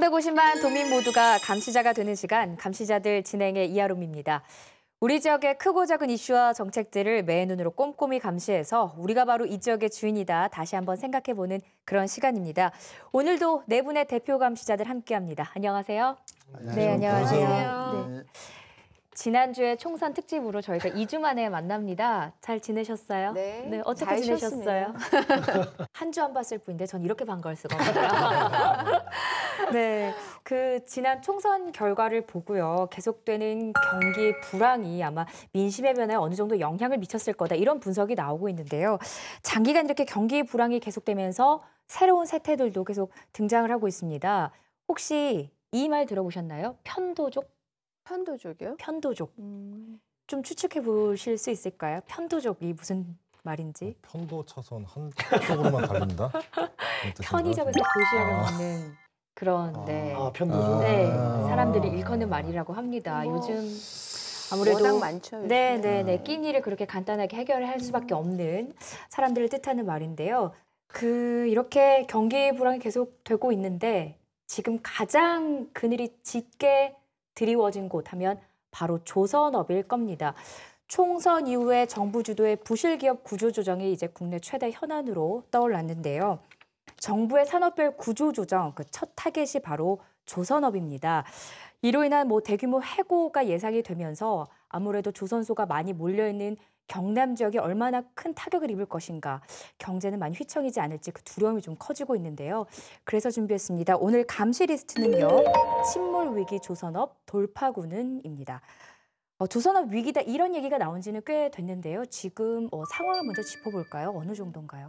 350만 도민 모두가 감시자가 되는 시간, 감시자들 진행의 이하롬입니다. 우리 지역의 크고 작은 이슈와 정책들을 매의 눈으로 꼼꼼히 감시해서 우리가 바로 이 지역의 주인이다 다시 한번 생각해보는 그런 시간입니다. 오늘도 네 분의 대표 감시자들 함께합니다. 안녕하세요. 안녕하세요. 네, 안녕하세요. 안녕하세요. 네. 지난주에 총선 특집으로 저희가 2주 만에 만납니다. 잘 지내셨어요? 네. 네 어떻게 지내셨어요? 한 주 안 봤을 뿐인데 전 이렇게 반가울 수가 없어요. 네. 그 지난 총선 결과를 보고요. 계속되는 경기 불황이 아마 민심의 변화에 어느 정도 영향을 미쳤을 거다. 이런 분석이 나오고 있는데요. 장기간 이렇게 경기 불황이 계속되면서 새로운 세태들도 계속 등장을 하고 있습니다. 혹시 이 말 들어보셨나요? 편도족 편도족이요? 편도족. 음. 좀 추측해 보실 수 있을까요? 편도족이 무슨 말인지? 아, 편도 차선 한쪽으로만 달린다. 편의점에서 도시락을 먹는 아. 그런 아. 네. 아, 편도족. 네. 사람들이 일컫는 말이라고 합니다. 뭐. 요즘 아무래도 워낙 많죠. 네, 네, 네, 네. 끼니를 그렇게 간단하게 해결할 수밖에 없는 사람들을 뜻하는 말인데요. 그 이렇게 경기 불황이 계속 되고 있는데 지금 가장 그늘이 짙게 드리워진 곳 하면 바로 조선업일 겁니다. 총선 이후에 정부 주도의 부실 기업 구조 조정이 이제 국내 최대 현안으로 떠올랐는데요. 정부의 산업별 구조 조정 그 첫 타겟이 바로 조선업입니다. 이로 인한 뭐 대규모 해고가 예상이 되면서 아무래도 조선소가 많이 몰려 있는 경남 지역이 얼마나 큰 타격을 입을 것인가, 경제는 많이 휘청이지 않을지 그 두려움이 좀 커지고 있는데요. 그래서 준비했습니다. 오늘 감시 리스트는요. 신문 위기 조선업 돌파구는입니다. 어, 조선업 위기다 이런 얘기가 나온 지는 꽤 됐는데요. 지금 어, 상황을 먼저 짚어볼까요? 어느 정도인가요?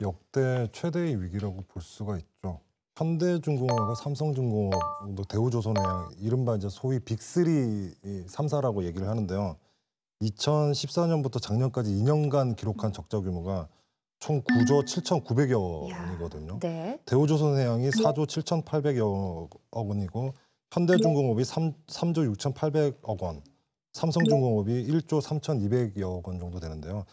역대 최대의 위기라고 볼 수가 있죠. 현대중공업과 삼성중공업, 대우조선해 이른바 이제 소위 빅3 3사라고 얘기를 하는데요. 2014년부터 작년까지 2년간 기록한 적자 규모가 총 9조 7,900여 원이거든요. 네. 대우조선해양이 4조 7,800여 억 원이고 현대중공업이 3, 3조 6,800억 원, 삼성중공업이 1조 3 2 0 0억원 정도 되는데요.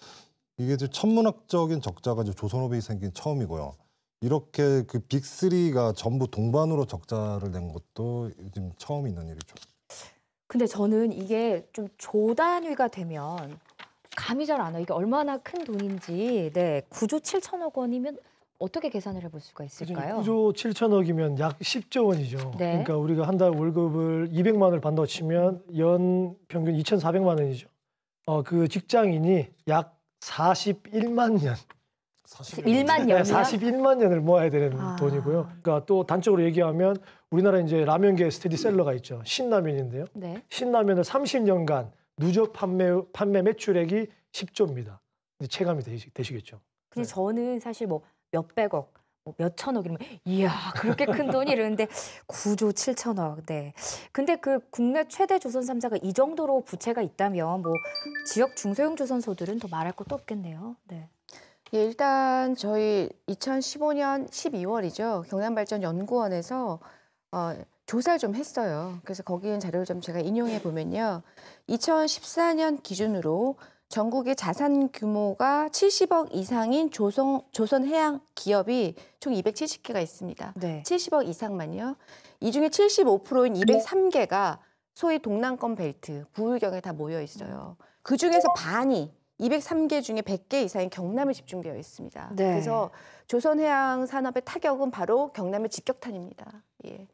이게 이제 천문학적인 적자가 이제 조선업이 생긴 처음이고요. 이렇게 그 빅3가 전부 동반으로 적자를 낸 것도 지금 처음 있는 일이죠. 근데 저는 이게 좀 조단위가 되면 감이 잘 안 와요. 이게 얼마나 큰 돈인지. 네, 9조 7천억 원이면 어떻게 계산을 해볼 수가 있을까요? 9조 7천억이면 약 10조 원이죠. 네. 그러니까 우리가 한 달 월급을 200만 원을 반는다고 치면 연 평균 2,400만 원이죠. 어, 그 직장인이 약 41만 년. 41만 년. 41만 년을 모아야 되는 아... 돈이고요. 그러니까 또 단적으로 얘기하면 우리나라 이제 라면계 스테디셀러가 있죠. 신라면인데요. 네. 신라면을 30년간 누적 판매 판매 매출액이 10조입니다. 체감이 되시, 되시겠죠. 근데 네. 저는 사실 뭐 몇백억, 뭐 몇천억 이러면 이야 그렇게 큰 돈이 이러는데 9조 7천억 네 근데 그 국내 최대 조선 3사가 이 정도로 부채가 있다면 뭐 지역 중소형 조선소들은 더 말할 것도 없겠네요 네. 예, 일단 저희 2015년 12월이죠. 경남발전연구원에서 어, 조사를 좀 했어요. 그래서 거기에 자료를 좀 제가 인용해 보면요. 2014년 기준으로 전국의 자산 규모가 70억 이상인 조선, 조선해양 기업이 총 270개가 있습니다. 네. 70억 이상만요. 이 중에 75%인 203개가 소위 동남권 벨트, 부울경에 다 모여 있어요. 그 중에서 반이 203개 중에 100개 이상이 경남에 집중되어 있습니다. 네. 그래서 조선해양 산업의 타격은 바로 경남의 직격탄입니다. 예.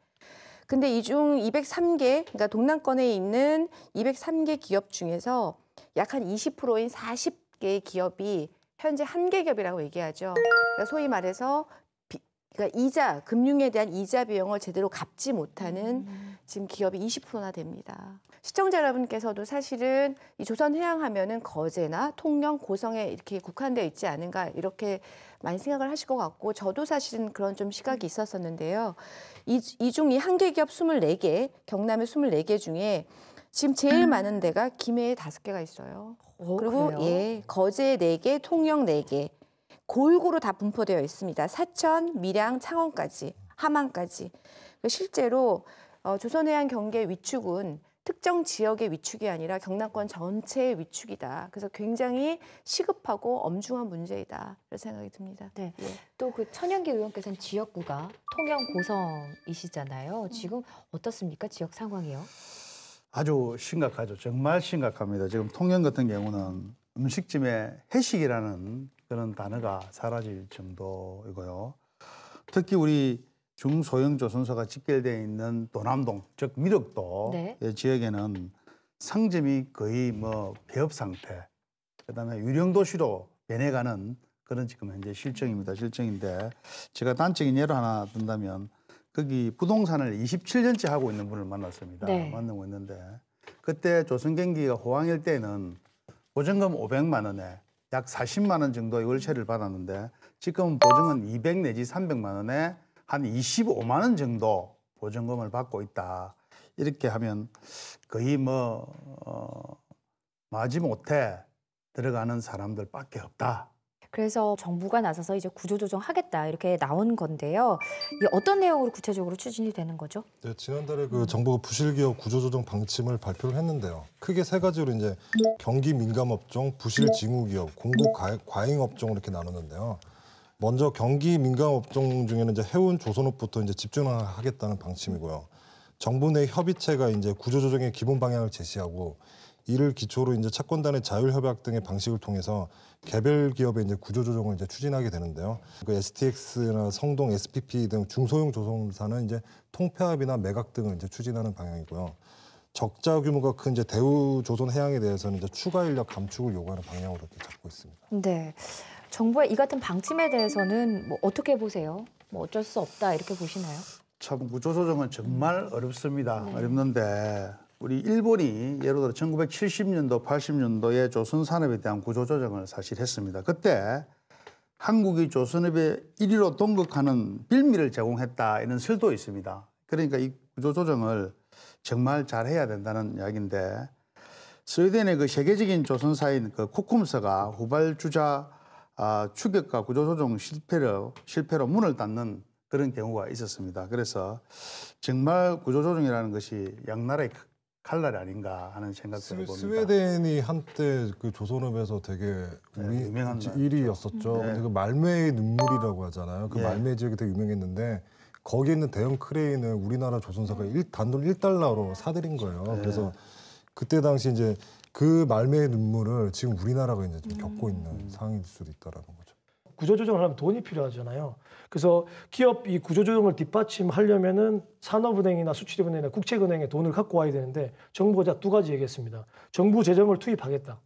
근데 이 중 203개, 그러니까 동남권에 있는 203개 기업 중에서 약한 20%인 40개의 기업이 현재 한계 기업이라고 얘기하죠. 그러니까 소위 말해서 비, 그러니까 이자 금융에 대한 이자 비용을 제대로 갚지 못하는 음. 지금 기업이 20%나 됩니다. 시청자 여러분께서도 사실은 이 조선해양 하면은 거제나 통영, 고성에 이렇게 국한되어 있지 않은가 이렇게 많이 생각을 하실 것 같고 저도 사실은 그런 좀 시각이 음. 있었었는데요. 이, 이중 이 한계 기업 24개, 경남의 24개 중에 지금 제일 음. 많은 데가 김해에 다섯 개가 있어요. 오, 어, 그리고 그래요? 예, 거제 네 개, 통영 네 개. 골고루 다 분포되어 있습니다. 사천, 밀양, 창원까지, 함안까지. 그러니까 실제로 어, 조선해양 경계 위축은 특정 지역의 위축이 아니라 경남권 전체의 위축이다. 그래서 굉장히 시급하고 엄중한 문제이다. 이런 생각이 듭니다. 네. 예. 또그 천연기 의원께서는 지역구가 통영 고성이시잖아요. 지금 어떻습니까? 지역 상황이요? 아주 심각하죠. 정말 심각합니다. 지금 통영 같은 경우는 음식점에 해식이라는 그런 단어가 사라질 정도이고요. 특히 우리 중소형 조선소가 직결되어 있는 도남동, 즉 미륵도 네. 지역에는 상점이 거의 뭐 배업 상태, 그다음에 유령 도시로 변해가는 그런 지금 현재 실정입니다. 실정인데 제가 단적인 예로 하나 든다면 거기 부동산을 27년째 하고 있는 분을 만났습니다. 네. 만나고 있는데 그때 조선경기가 호황일 때는 보증금 500만 원에 약 40만 원 정도의 월세를 받았는데 지금 보증은 200 내지 300만 원에 한 25만 원 정도 보증금을 받고 있다. 이렇게 하면 거의 뭐 어, 마지못해 들어가는 사람들밖에 없다. 그래서 정부가 나서서 이제 구조조정하겠다 이렇게 나온 건데요. 이 어떤 내용으로 구체적으로 추진이 되는 거죠? 네, 지난달에 그 정부가 부실기업 구조조정 방침을 발표를 했는데요. 크게 세 가지로 이제 경기 민감업종, 부실징후기업, 공고과잉업종을 이렇게 나눴는데요. 먼저 경기 민감업종 중에는 이제 해운 조선업부터 이제 집중하겠다는 방침이고요. 정부 내 협의체가 이제 구조조정의 기본 방향을 제시하고 이를 기초로 이제 채권단의 자율협약 등의 방식을 통해서 개별 기업의 이제 구조조정을 이제 추진하게 되는데요. 그 STX나 성동, SPP 등 중소형 조성사는 이제 통폐합이나 매각 등을 이제 추진하는 방향이고요. 적자 규모가 큰 이제 대우 조선 해양에 대해서는 이제 추가 인력 감축을 요구하는 방향으로 이렇게 잡고 있습니다. 네. 정부의 이 같은 방침에 대해서는 뭐 어떻게 보세요? 뭐 어쩔 수 없다 이렇게 보시나요? 참 구조조정은 정말 어렵습니다. 네. 어렵는데 우리 일본이 예를 들어 1970년도, 80년도에 조선 산업에 대한 구조 조정을 사실 했습니다. 그때 한국이 조선업에 1위로 동극하는 빌미를 제공했다 이런 설도 있습니다. 그러니까 이 구조 조정을 정말 잘 해야 된다는 이야기인데 스웨덴의 그 세계적인 조선사인 그 코콤스가 후발주자 아, 추격과 구조조정 실패로 실패로 문을 닫는 그런 경우가 있었습니다. 그래서 정말 구조조정이라는 것이 양날의 칼날이 아닌가 하는 생각도 스, 해봅니다. 스웨덴이 한때 그 조선업에서 되게 네, 우리 네, 유명한 1위였었죠. 네. 그 말매의 눈물이라고 하잖아요. 그 네. 예. 말매 지역이 되게 유명했는데 거기에 있는 대형 크레인을 우리나라 조선사가 일, 단돈 1달러로 사들인 거예요. 네. 그래서 그때 당시 이제 그 말매의 눈물을 지금 우리나라가 이제 좀 음. 겪고 있는 음. 상황일 수도 있다라는 거죠. 구조조정을 하면 돈이 필요하잖아요. 그래서 기업 이 구조조정을 뒷받침하려면은 산업은행이나 수출입은행이나 국책은행에 돈을 갖고 와야 되는데 정부가 자두 가지 얘기했습니다. 정부 재정을 투입하겠다.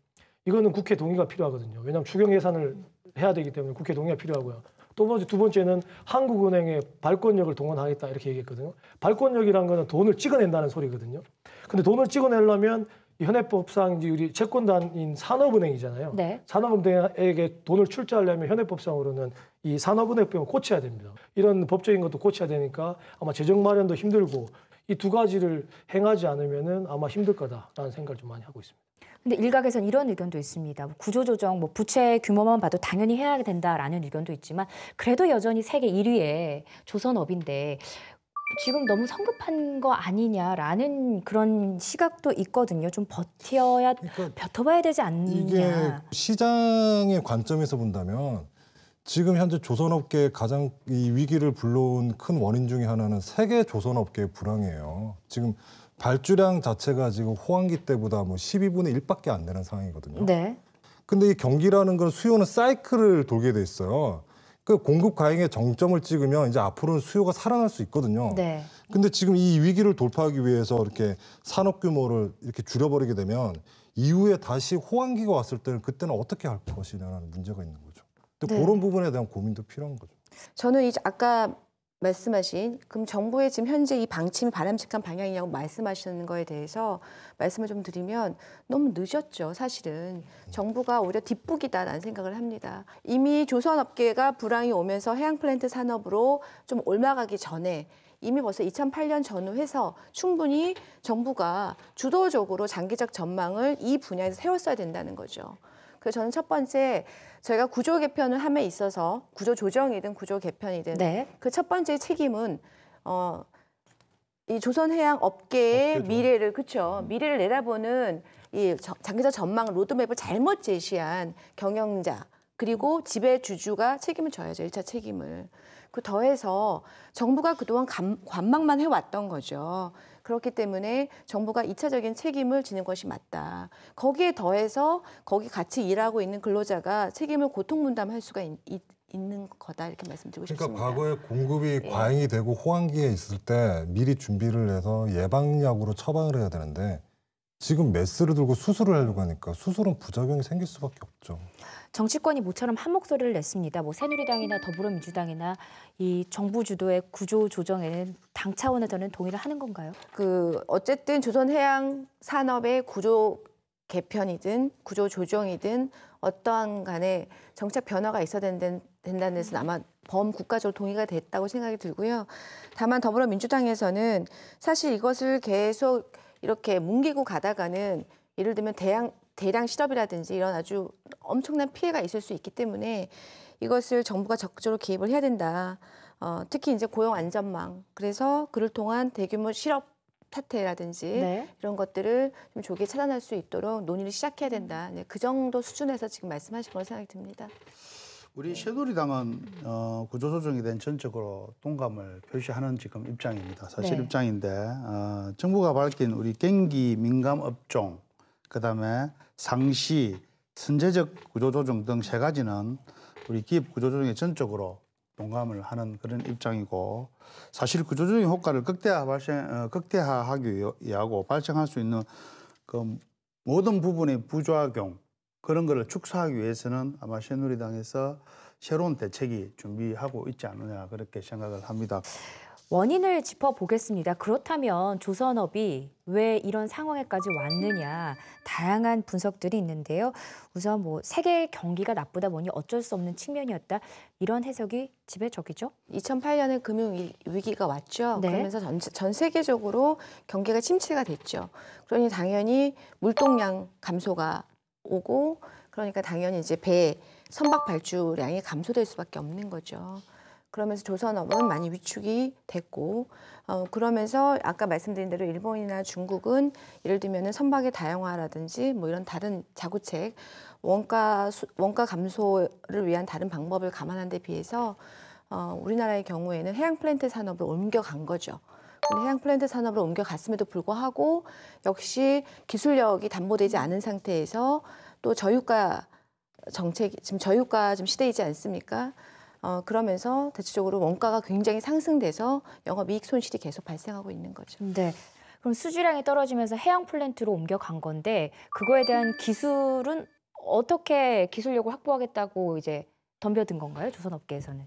이거는 국회 동의가 필요하거든요. 왜냐하면 추경 예산을 해야 되기 때문에 국회 동의가 필요하고요. 또 번째 두 번째는 한국은행의 발권력을 동원하겠다 이렇게 얘기했거든요. 발권력이란 거는 돈을 찍어낸다는 소리거든요. 근데 돈을 찍어내려면 현행법상 이제 우리 채권단인 산업은행이잖아요. 네. 산업은행에게 돈을 출자하려면 현행법상으로는 이 산업은행법을 고쳐야 됩니다. 이런 법적인 것도 고쳐야 되니까 아마 재정 마련도 힘들고 이 두 가지를 행하지 않으면은 아마 힘들 거다라는 생각을 좀 많이 하고 있습니다. 근데 일각에선 이런 의견도 있습니다. 뭐 구조조정, 뭐 부채 규모만 봐도 당연히 해야 된다라는 의견도 있지만 그래도 여전히 세계 1위의 조선업인데 지금 너무 성급한 거 아니냐라는 그런 시각도 있거든요. 좀 버텨야 그러니까 벼터봐야 되지 않느냐. 이게 시장의 관점에서 본다면 지금 현재 조선업계의 가장 이 위기를 불러온 큰 원인 중의 하나는 세계 조선업계의 불황이에요. 지금 발주량 자체가 지금 호황기 때보다 뭐 12분의 1밖에 안 되는 상황이거든요. 네. 근데 이 경기라는 건 수요는 사이클을 돌게 돼 있어요. 그 공급 과잉의 정점을 찍으면 이제 앞으로는 수요가 살아날 수 있거든요. 네. 근데 지금 이 위기를 돌파하기 위해서 이렇게 산업 규모를 이렇게 줄여버리게 되면 이후에 다시 호황기가 왔을 때는 그때는 어떻게 할 것이냐는 문제가 있는 거죠. 근데 네. 그런 부분에 대한 고민도 필요한 거죠. 저는 이제 아까 말씀하신 그럼 정부의 지금 현재 이 방침이 바람직한 방향이냐고 말씀하시는 거에 대해서 말씀을 좀 드리면 너무 늦었죠 사실은 정부가 오히려 뒷북이다라는 생각을 합니다 이미 조선업계가 불황이 오면서 해양 플랜트 산업으로 좀 올라가기 전에 이미 벌써 2008년 전후해서 충분히 정부가 주도적으로 장기적 전망을 이 분야에서 세웠어야 된다는 거죠. 그래서 저는 첫 번째 저희가 구조 개편을 함에 있어서 구조 조정이든 구조 개편이든 네. 그첫 번째 책임은 어, 이 조선해양 업계의 업계죠. 미래를 그렇죠 미래를 내다보는 이 장기적 전망 로드맵을 잘못 제시한 경영자 그리고 음. 지배주주가 책임을 져야죠 1차 책임을 그 더해서 정부가 그동안 관망만 해왔던 거죠 그렇기 때문에 정부가 이차적인 책임을 지는 것이 맞다. 거기에 더해서 거기 같이 일하고 있는 근로자가 책임을 고통 분담할 수가 있, 있는 거다 이렇게 말씀드리고 그러니까 싶습니다. 그러니까 과거에 공급이 예. 과잉이 되고 호황기에 있을 때 미리 준비를 해서 예방약으로 처방을 해야 되는데 지금 메스를 들고 수술을 하려고 하니까 수술은 부작용이 생길 수밖에 없죠. 정치권이 모처럼 한 목소리를 냈습니다. 뭐 새누리당이나 더불어민주당이나 이 정부 주도의 구조 조정에는 당 차원에서는 동의를 하는 건가요? 그 어쨌든 조선해양 산업의 구조 개편이든 구조 조정이든 어떠한 간에 정책 변화가 있어야 된다는 데서 는 아마 범국가적으로 동의가 됐다고 생각이 들고요. 다만 더불어민주당에서는 사실 이것을 계속 이렇게 뭉개고 가다가는 예를 들면 대량, 대량 실업이라든지 이런 아주 엄청난 피해가 있을 수 있기 때문에 이것을 정부가 적극적으로 개입을 해야 된다. 어, 특히 이제 고용 안전망. 그래서 그를 통한 대규모 실업 사태라든지 네. 이런 것들을 좀 조기에 차단할 수 있도록 논의를 시작해야 된다. 네, 그 정도 수준에서 지금 말씀하신 걸 생각이 듭니다. 우리 새누리당은 어, 구조조정에 대한 전적으로 동감을 표시하는 지금 입장입니다. 사실 네. 입장인데 어, 정부가 밝힌 우리 경기 민감 업종 그다음에 상시 선제적 구조조정 등 세 가지는 우리 기업 구조조정에 전적으로 동감을 하는 그런 입장이고 사실 구조조정 의 효과를 극대화 발생 어, 극대화하기 위하고 발생할 수 있는 그 모든 부분의 부작용 그런 거를 축소하기 위해서는 아마 새누리당에서 새로운 대책이 준비하고 있지 않느냐 그렇게 생각을 합니다. 원인을 짚어보겠습니다. 그렇다면 조선업이 왜 이런 상황에까지 왔느냐 다양한 분석들이 있는데요. 우선 뭐 세계 경기가 나쁘다 보니 어쩔 수 없는 측면이었다 이런 해석이 지배적이죠. 2008년에 금융 위기가 왔죠. 네. 그러면서 전, 전 세계적으로 경기가 침체가 됐죠. 그러니 당연히 물동량 감소가 오고 그러니까 당연히 이제 배 선박 발주량이 감소될 수밖에 없는 거죠. 그러면서 조선업은 많이 위축이 됐고 어, 그러면서 아까 말씀드린 대로 일본이나 중국은 예를 들면은 선박의 다양화라든지 뭐 이런 다른 자구책 원가 수, 원가 감소를 위한 다른 방법을 감안한 데 비해서 어, 우리나라의 경우에는 해양 플랜트 산업을 옮겨간 거죠. 해양 플랜트 산업으로 옮겨갔음에도 불구하고 역시 기술력이 담보되지 않은 상태에서 또 저유가 정책 지금 저유가 좀 시대이지 않습니까? 어, 그러면서 대체적으로 원가가 굉장히 상승돼서 영업이익 손실이 계속 발생하고 있는 거죠. 네. 그럼 수주량이 떨어지면서 해양 플랜트로 옮겨간 건데 그거에 대한 기술은 어떻게 기술력을 확보하겠다고 이제 덤벼든 건가요? 조선업계에서는?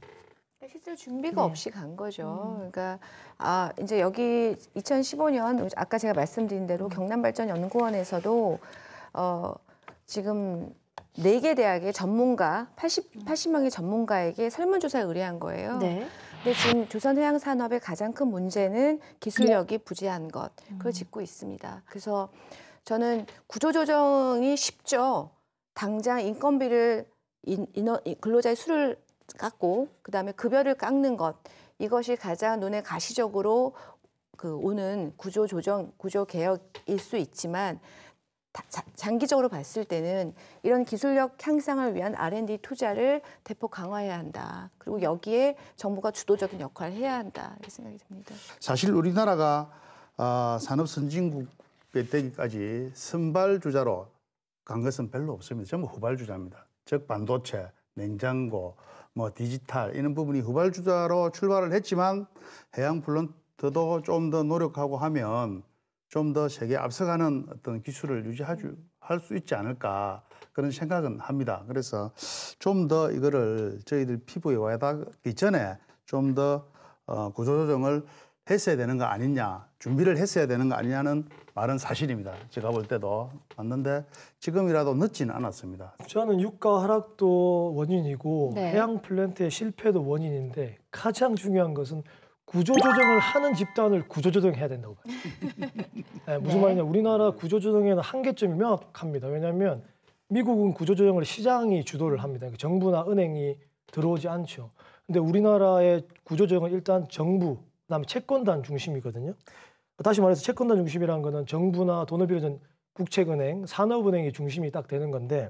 그러니까 실제로 준비가 네. 없이 간 거죠. 음. 그러니까 아 이제 여기 2015년 아까 제가 말씀드린 대로 음. 경남발전연구원에서도 어 지금 네 개 대학의 전문가 80 80명의 음. 전문가에게 설문조사 를 의뢰한 거예요. 네. 근데 지금 조선 해양 산업의 가장 큰 문제는 기술력이 네. 부재한 것. 그걸 음. 짚고 있습니다. 그래서 저는 구조조정이 쉽죠. 당장 인건비를 인, 인어 근로자의 수를 깎고 그다음에 급여를 깎는 것 이것이 가장 눈에 가시적으로 그 오는 구조 조정 구조 개혁일 수 있지만 장기적으로 봤을 때는 이런 기술력 향상을 위한 R&D 투자를 대폭 강화해야 한다. 그리고 여기에 정부가 주도적인 역할을 해야 한다. 이 생각이 듭니다. 사실 우리나라가 어, 산업 선진국 때까지 선발주자로 간 것은 별로 없습니다. 전부 후발주자입니다. 즉 반도체, 냉장고, 뭐 디지털 이런 부분이 후발주자로 출발을 했지만 해양 플런트도 좀 더 노력하고 하면 좀 더 세계 앞서가는 어떤 기술을 유지할 수 있지 않을까 그런 생각은 합니다. 그래서 좀 더 이거를 저희들 피부에 와닿기 전에 좀 더 어, 구조조정을 했어야 되는 거 아니냐 준비를 했어야 되는 거 아니냐는 말은 사실입니다. 제가 볼 때도 맞는데 지금이라도 늦지는 않았습니다. 저는 유가 하락도 원인이고 네. 해양 플랜트의 실패도 원인인데 가장 중요한 것은 구조조정을 하는 집단을 구조조정해야 된다고 봐요. 네, 네, 무슨 네. 말이냐 우리나라 구조조정에는 한계점이 명확합니다. 왜냐하면 미국은 구조조정을 시장이 주도를 합니다. 그 정부나 은행이 들어오지 않죠. 근데 우리나라의 구조조정은 일단 정부, 그다음에 채권단 중심이거든요. 다시 말해서 채권단 중심이라는 거는 정부나 돈을 빌려준 국책은행, 산업은행이 중심이 딱 되는 건데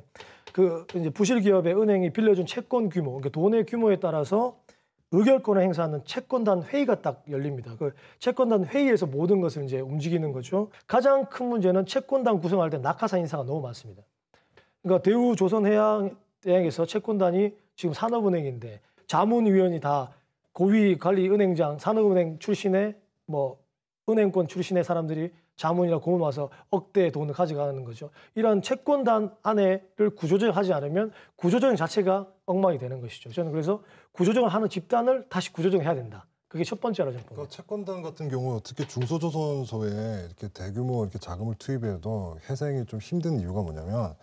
그 이제 부실 기업의 은행이 빌려준 채권 규모, 그러니까 돈의 규모에 따라서 의결권을 행사하는 채권단 회의가 딱 열립니다. 그 채권단 회의에서 모든 것을 이제 움직이는 거죠. 가장 큰 문제는 채권단 구성할 때 낙하산 인사가 너무 많습니다. 그러니까 대우 조선해양에서 채권단이 지금 산업은행인데 자문위원이 다 고위 관리 은행장 산업은행 출신의 뭐 은행권 출신의 사람들이 자문이나 고문 와서 억대의 돈을 가져가는 거죠. 이런 채권단 안에를 구조조정하지 않으면 구조조정 자체가 엉망이 되는 것이죠. 저는 그래서 구조조정을 하는 집단을 다시 구조조정해야 된다. 그게 첫 번째로 저는 그러니까 채권단 같은 경우 특히 중소조선소에 이렇게 대규모 이렇게 자금을 투입해도 해생이좀 힘든 이유가 뭐냐면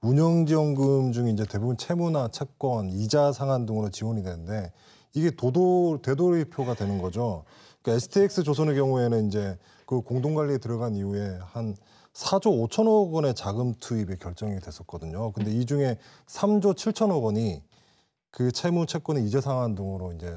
운영지원금 중에 이제 대부분 채무나 채권, 이자 상한 등으로 지원이 되는데 이게 도도 되돌이표가 되는 거죠. 그러니까 STX 조선의 경우에는 이제 그 공동관리에 들어간 이후에 한 4조 5천억 원의 자금 투입이 결정이 됐었거든요. 근데 이 중에 3조 7천억 원이 그 채무 채권의 이자 상환 등으로 이제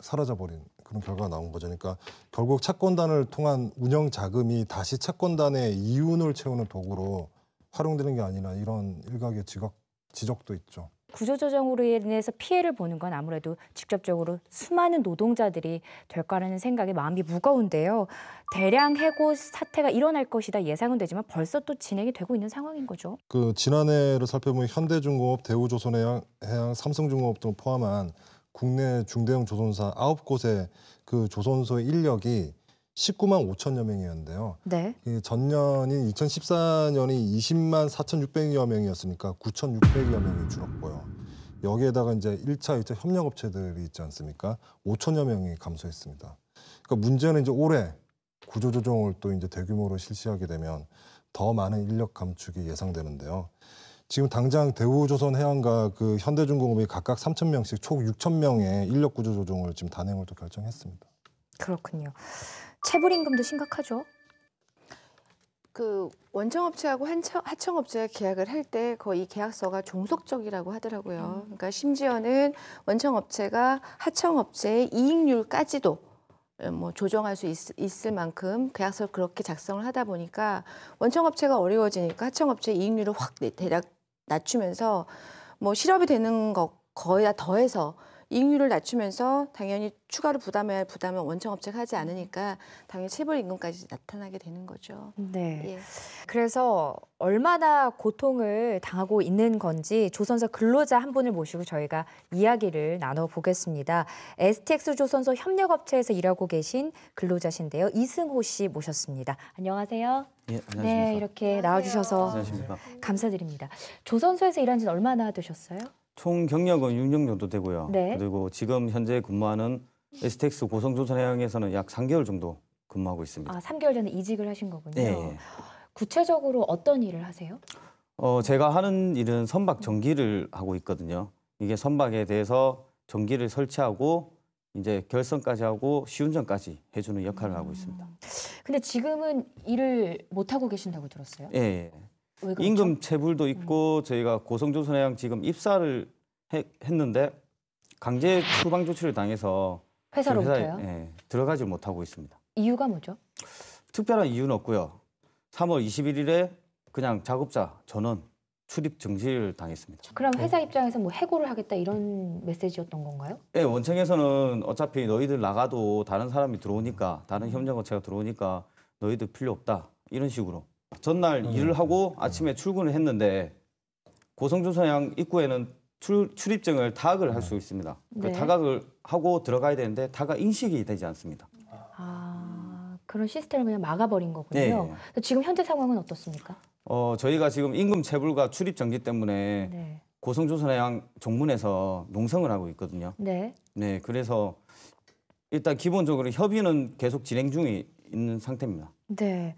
사라져 버린 그런 결과가 나온 거죠. 그러니까 결국 채권단을 통한 운영 자금이 다시 채권단의 이윤을 채우는 도구로 활용되는 게 아니라 이런 일각의 지각, 지적도 있죠. 구조조정으로 인해서 피해를 보는 건 아무래도 직접적으로 수많은 노동자들이 될 거라는 생각에 마음이 무거운데요. 대량 해고 사태가 일어날 것이다 예상은 되지만 벌써 또 진행이 되고 있는 상황인 거죠. 그 지난해를 살펴보면 현대중공업, 대우조선해양, 해양, 삼성중공업 등 포함한 국내 중대형 조선사 아홉 곳의그 조선소의 인력이 19만 5천여 명이었는데요. 네. 그 전년인 2014년이 20만 4,600여 명이었으니까 9,600여 명이 줄었고요. 여기에다가 이제 1차, 2차 협력업체들이 있지 않습니까? 5천여 명이 감소했습니다. 그러니까 문제는 이제 올해 구조조정을 또 이제 대규모로 실시하게 되면 더 많은 인력 감축이 예상되는데요. 지금 당장 대우조선해양과 그 현대중공업이 각각 3천 명씩 총 6천 명의 인력 구조 조정을 지금 단행을 또 결정했습니다. 그렇군요. 체불임금도 심각하죠. 그 원청업체하고 한청, 하청업체가 계약을 할 때 거의 계약서가 종속적이라고 하더라고요. 음. 그러니까 심지어는 원청업체가 하청업체의 이익률까지도 예, 뭐 조정할 수 있, 을 만큼 계약서를 그렇게 작성을 하다 보니까 원청업체가 어려워지니까 하청업체 이익률을 확 대략 낮추면서 뭐 실업이 되는 것 거의 다 더해서 이익률을 낮추면서 당연히 추가로 부담해야 할 부담은 원청업체가 하지 않으니까 당연히 체불 임금까지 나타나게 되는 거죠. 네. 예. 그래서 얼마나 고통을 당하고 있는 건지 조선소 근로자 한 분을 모시고 저희가 이야기를 나눠보겠습니다. STX 조선소 협력업체에서 일하고 계신 근로자신데요. 이승호 씨 모셨습니다. 안녕하세요. 예, 안녕하십니까. 네, 이렇게 안녕하세요. 나와주셔서 안녕하십니까. 감사드립니다. 조선소에서 일한 지는 얼마나 되셨어요? 총 경력은 6년 정도 되고요. 네. 그리고 지금 현재 근무하는 STX 고성조선해양에서는 약 3개월 정도 근무하고 있습니다. 아, 3개월 전에 이직을 하신 거군요. 네. 구체적으로 어떤 일을 하세요? 어, 제가 하는 일은 선박 전기를 하고 있거든요. 이게 선박에 대해서 전기를 설치하고 이제 결선까지 하고 시운전까지 해주는 역할을 음. 하고 있습니다. 음. 근데 지금은 일을 못 하고 계신다고 들었어요? 예. 예. 그렇죠? 임금 체불도 있고 음. 저희가 고성조선해양 지금 입사를 해, 했는데 강제 추방 조치를 당해서 회사로부터요? 예, 들어가지 못하고 있습니다. 이유가 뭐죠? 특별한 이유는 없고요. 3월 21일에 그냥 작업자 전원 출입 정지를 당했습니다. 그럼 네. 회사 입장에서 뭐 해고를 하겠다 이런 메시지였던 건가요? 네, 원청에서는 어차피 너희들 나가도 다른 사람이 들어오니까 다른 음. 협력업체가 들어오니까 너희들 필요 없다 이런 식으로 전날 음. 일을 하고 아침에 출근을 했는데 고성준선양 입구에는 출, 출입증을 타악을 할 수 있습니다. 그 네. 그 타각을 하고 들어가야 되는데 타각 인식이 되지 않습니다. 아 그런 시스템을 그냥 막아버린 거군요. 네. 지금 현재 상황은 어떻습니까? 어 저희가 지금 임금 체불과 출입 정지 때문에 네. 고성조선양 정문에서 농성을 하고 있거든요. 네. 네 그래서 일단 기본적으로 협의는 계속 진행 중이 있는 상태입니다. 네.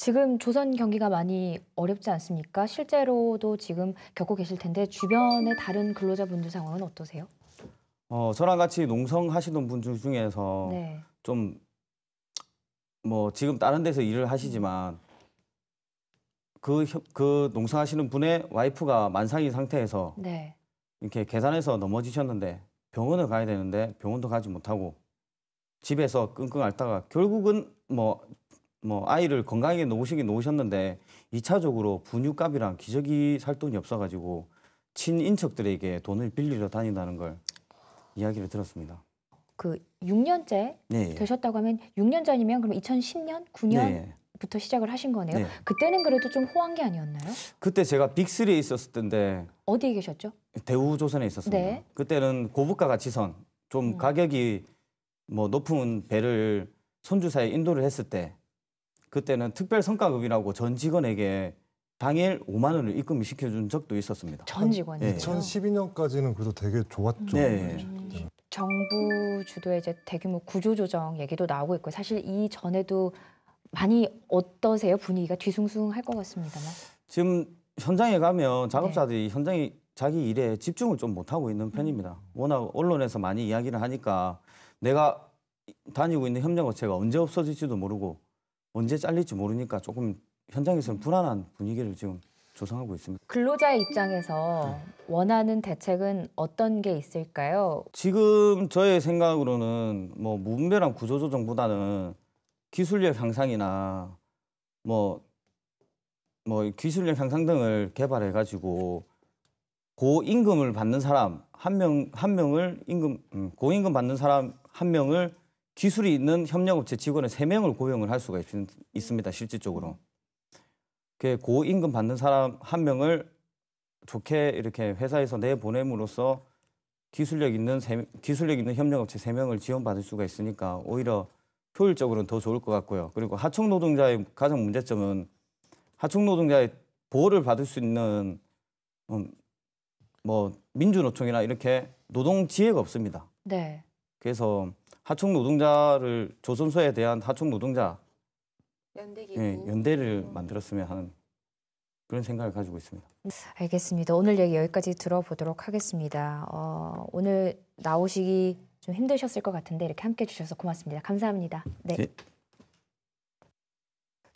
지금 조선 경기가 많이 어렵지 않습니까? 실제로도 지금 겪고 계실 텐데 주변의 다른 근로자분들 상황은 어떠세요? 어, 저랑 같이 농성 하시던 분들 중에서 네. 좀뭐 지금 다른 데서 일을 하시지만 그, 그농성하시는 분의 와이프가 만상인 상태에서 네. 이렇게 계산해서 넘어지셨는데 병원을 가야 되는데 병원도 가지 못하고 집에서 끙끙 앓다가 결국은 뭐뭐 아이를 건강하게 놓으시게 놓으셨는데 2차적으로 분유값이랑 기저귀 살 돈이 없어가지고 친인척들에게 돈을 빌리러 다닌다는 걸 이야기를 들었습니다. 그 6년째 네. 되셨다고 하면 6년 전이면 그럼 2010년, 9년 부터 시작을 하신 거네요. 네. 그때는 그래도 좀 호황 기 아니었나요? 그때 제가 빅3에 있었을 텐데 어디에 계셨죠? 대우조선에 있었습니다. 네. 그때는 고부가 가치선 좀 음. 가격이 뭐 높은 배를 손주사에 인도를 했을 때 그때는 특별 성과급이라고 전 직원에게 당일 5만 원을 입금 시켜준 적도 있었습니다. 전 직원이 네. 예. 2012년까지는 그래도 되게 좋았죠. 네. 네. 정부 주도의 이제 대규모 구조조정 얘기도 나오고 있고 사실 이 전에도 많이 어떠세요 분위기가 뒤숭숭할 것 같습니다만. 지금 현장에 가면 작업자들이 네. 현장에 자기 일에 집중을 좀 못 하고 있는 음. 편입니다. 워낙 언론에서 많이 이야기를 하니까 내가 다니고 있는 협력업체가 언제 없어질지도 모르고 언제 잘릴지 모르니까 조금 현장에서는 음. 불안한 분위기를 지금 조성하고 있습니다. 근로자의 네. 입장에서 원하는 대책은 어떤 게 있을까요? 지금 저의 생각으로는 뭐 무분별한 구조조정보다는 기술력 향상이나 뭐, 뭐 기술력 향상 등을 개발해 가지고 고임금을 받는 사람 한 명 한 명을 임금 음, 고임금 받는 사람 한 명을 기술이 있는 협력업체 직원을 세명을 고용을 할 수가 있, 있습니다. 실질적으로. 고임금 받는 사람 한 명을 좋게 이렇게 회사에서 내보냄으로써 기술력 있는 세, 기술력 있는 협력업체 세명을 지원받을 수가 있으니까 오히려 효율적으로는 더 좋을 것 같고요. 그리고 하청 노동자의 가장 문제점은 하청 노동자의 보호를 받을 수 있는 음, 뭐 민주노총이나 이렇게 노동 지혜가 없습니다. 네. 그래서 하청 노동자를 조선소에 대한 하청 노동자 연대기구. 예, 연대를 만들었으면 하는 그런 생각을 가지고 있습니다. 알겠습니다. 오늘 얘기 여기까지 들어보도록 하겠습니다. 어, 오늘 나오시기 좀 힘드셨을 것 같은데 이렇게 함께 해주셔서 고맙습니다. 감사합니다. 네. 예.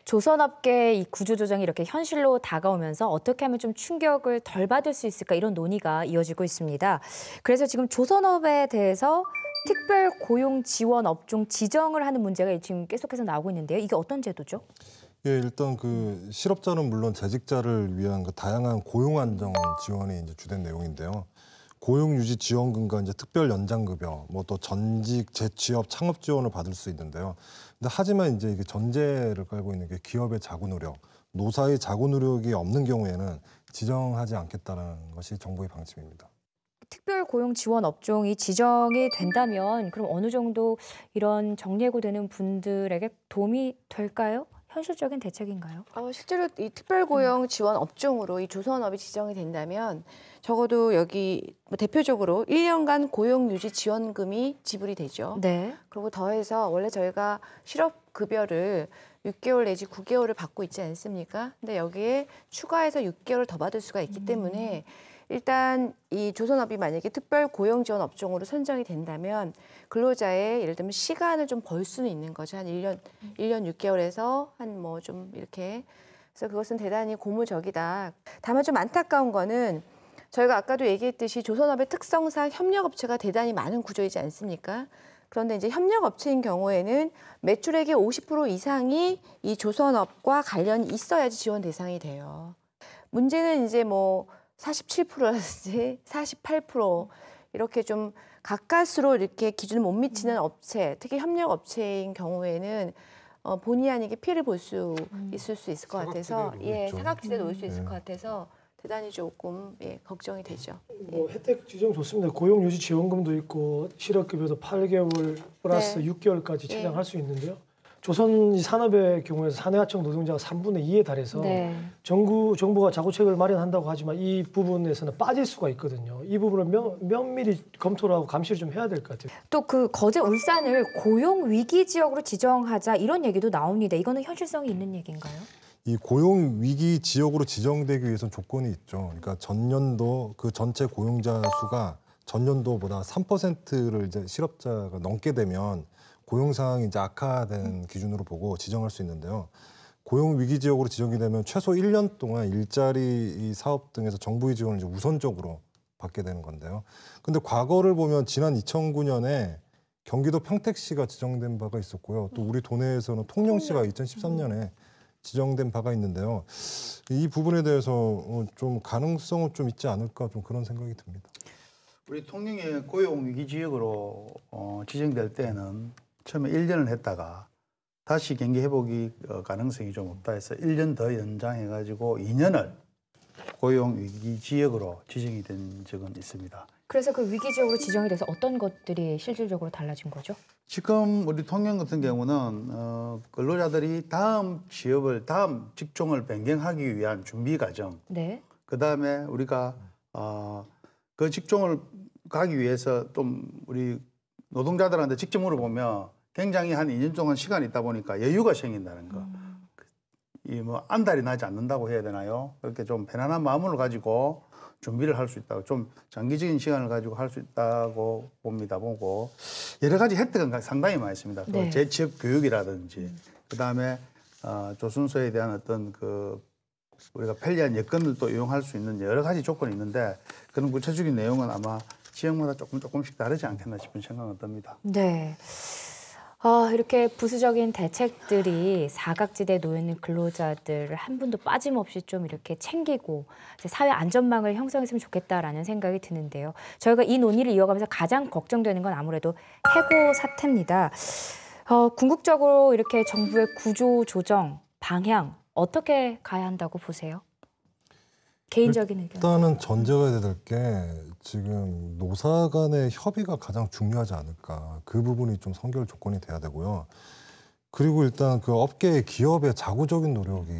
조선업계 이 구조조정이 이렇게 현실로 다가오면서 어떻게 하면 좀 충격을 덜 받을 수 있을까 이런 논의가 이어지고 있습니다. 그래서 지금 조선업에 대해서 특별 고용 지원 업종 지정을 하는 문제가 지금 계속해서 나오고 있는데요. 이게 어떤 제도죠? 예, 일단 그 실업자는 물론 재직자를 위한 그 다양한 고용 안정 지원이 이제 주된 내용인데요. 고용 유지 지원금과 이제 특별 연장 급여, 뭐 또 전직 재취업 창업 지원을 받을 수 있는데요. 근데 하지만 이제 이게 전제를 깔고 있는 게 기업의 자구 노력, 노사의 자구 노력이 없는 경우에는 지정하지 않겠다는 것이 정부의 방침입니다. 특별 고용 지원 업종이 지정이 된다면 그럼 어느 정도 이런 정리해고되는 분들에게 도움이 될까요? 현실적인 대책인가요? 어, 실제로 이 특별고용 음. 지원 업종으로 이 조선업이 지정이 된다면 적어도 여기 뭐 대표적으로 1년간 고용유지 지원금이 지불이 되죠. 네. 그리고 더해서 원래 저희가 실업급여를 6개월 내지 9개월을 받고 있지 않습니까? 근데 여기에 추가해서 6개월 더 받을 수가 있기 음. 때문에 일단 이 조선업이 만약에 특별 고용 지원 업종으로 선정이 된다면 근로자의 예를 들면 시간을 좀 벌 수는 있는 거죠. 한1년1년6개월에서한 뭐 좀 이렇게 그래서 그것은 대단히 고무적이다. 다만 좀 안타까운 거는 저희가 아까도 얘기했듯이 조선업의 특성상 협력업체가 대단히 많은 구조이지 않습니까? 그런데 이제 협력업체인 경우에는 매출액의 50% 이상이 이 조선업과 관련이 있어야지 지원 대상이 돼요. 문제는 이제 뭐4 7든지48% 이렇게 좀 가까스로 이렇게 기준을 못 미치는 음. 업체, 특히 협력 업체인 경우에는 어, 본의 아니게 피해를 볼수 음. 있을 수 있을 것 같아서 예, 사각지대에 놓을수 있을 네. 것 같아서 대단히 조금 예, 걱정이 되죠. 뭐 예. 혜택 지정 좋습니다. 고용 유지 지원금도 있고 실업급여도 8개월 플러스 네. 6개월까지 예. 책정할 수 있는데요. 조선 산업의 경우에서 사내하청 노동자가 3분의 2에 달해서 네. 정부 정부가 자구책을 마련한다고 하지만 이 부분에서는 빠질 수가 있거든요. 이 부분을 명, 면밀히 검토를 하고 감시를 좀 해야 될 것 같아요. 또 그 거제 울산을 고용 위기 지역으로 지정하자 이런 얘기도 나옵니다. 이거는 현실성이 있는 얘기인가요? 이 고용 위기 지역으로 지정되기 위해선 조건이 있죠. 그러니까 전년도 그 전체 고용자 수가 전년도보다 3%를 이제 실업자가 넘게 되면 고용 상황이 이제 악화된 네. 기준으로 보고 지정할 수 있는데요. 고용 위기 지역으로 지정이 되면 최소 1년 동안 일자리 사업 등에서 정부의 지원을 이제 우선적으로 받게 되는 건데요. 근데 과거를 보면 지난 2009년에 경기도 평택시가 지정된 바가 있었고요. 또 우리 도내에서는 통영시가 2013년에 음. 지정된 바가 있는데요. 이 부분에 대해서 어, 좀 가능성은 좀 있지 않을까 좀 그런 생각이 듭니다. 우리 통영의 고용 위기 지역으로 어, 지정될 때는 처음에 1년을 했다가 다시 경기 회복이 어, 가능성이 좀 없다 해서 1년 더 연장해 가지고 2년을 고용 위기 지역으로 지정이 된 적은 있습니다. 그래서 그 위기 지역으로 지정이 돼서 어떤 것들이 실질적으로 달라진 거죠? 지금 우리 통영 같은 경우는 어, 근로자들이 다음 취업을 다음 직종을 변경하기 위한 준비 과정. 네. 그 다음에 우리가 어, 그 직종을 가기 위해서 좀 우리 노동자들한테 직접 물어보면 굉장히 한 2년 동안 시간이 있다 보니까 여유가 생긴다는 거. 음. 이뭐 안달이 나지 않는다고 해야 되나요? 그렇게 좀 편안한 마음을 가지고 준비를 할 수 있다고 좀 장기적인 시간을 가지고 할 수 있다고 봅니다 보고 여러 가지 혜택은 상당히 많습니다. 네. 그 재취업 교육이라든지 음. 그 다음에 어, 조순서에 대한 어떤 그 우리가 편리한 여건을 또 이용할 수 있는 여러 가지 조건이 있는데 그런 구체적인 내용은 아마 지역마다 조금 조금씩 다르지 않겠나 싶은 생각은 듭니다. 네. 어, 이렇게 부수적인 대책들이 사각지대에 놓이는 근로자들을 한 분도 빠짐없이 좀 이렇게 챙기고 사회 안전망을 형성했으면 좋겠다라는 생각이 드는데요. 저희가 이 논의를 이어가면서 가장 걱정되는 건 아무래도 해고 사태입니다. 어, 궁극적으로 이렇게 정부의 구조 조정 방향 어떻게 가야 한다고 보세요? 개인적인 의견. 일단은 전제가 해야 될 게 지금 노사 간의 협의가 가장 중요하지 않을까. 그 부분이 좀 선결 조건이 돼야 되고요. 그리고 일단 그 업계의 기업의 자구적인 노력이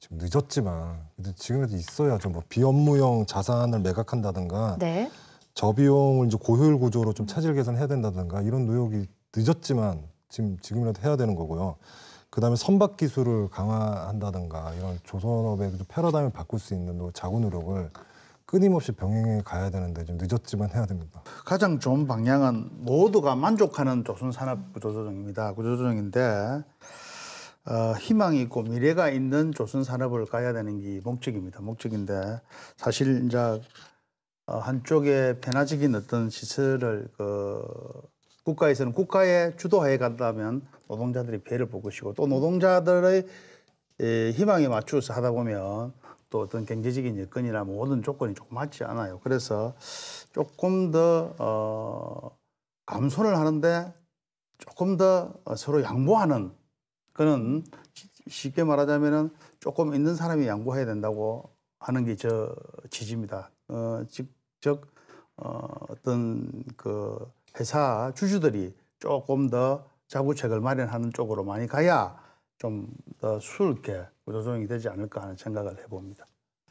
지금 늦었지만 근데 지금에도 있어야좀뭐 비업무용 자산을 매각한다든가 네. 저비용을 이제 고효율 구조로 좀 차질 개선해야 된다든가 이런 노력이 늦었지만 지금 지금이라도 해야 되는 거고요. 그다음에 선박 기술을 강화한다든가 이런 조선업의 그 패러다임을 바꿀 수 있는 자구 노력을 끊임없이 병행해 가야 되는데 좀 늦었지만 해야 됩니다. 가장 좋은 방향은 모두가 만족하는 조선 산업 구조조정입니다. 구조조정인데 어, 희망이 있고 미래가 있는 조선 산업을 가야 되는 게 목적입니다. 목적인데 사실 이제 어, 한쪽에 변화적인 어떤 시설을 그 국가에서는 국가의 주도하에 간다면 노동자들이 피해를볼 것이고 또 노동자들의 희망에 맞추어서 하다 보면 또 어떤 경제적인 여건이나 모든 조건이 조금 맞지 않아요. 그래서 조금 더 어, 감소를 하는데 조금 더 어, 서로 양보하는 그는 쉽게 말하자면은 조금 있는 사람이 양보해야 된다고 하는 게 저 지지입니다. 어, 즉, 즉 어, 어떤 그 회사 주주들이 조금 더 자구책을 마련하는 쪽으로 많이 가야 좀 더 수월하게 구조조정이 되지 않을까 하는 생각을 해봅니다.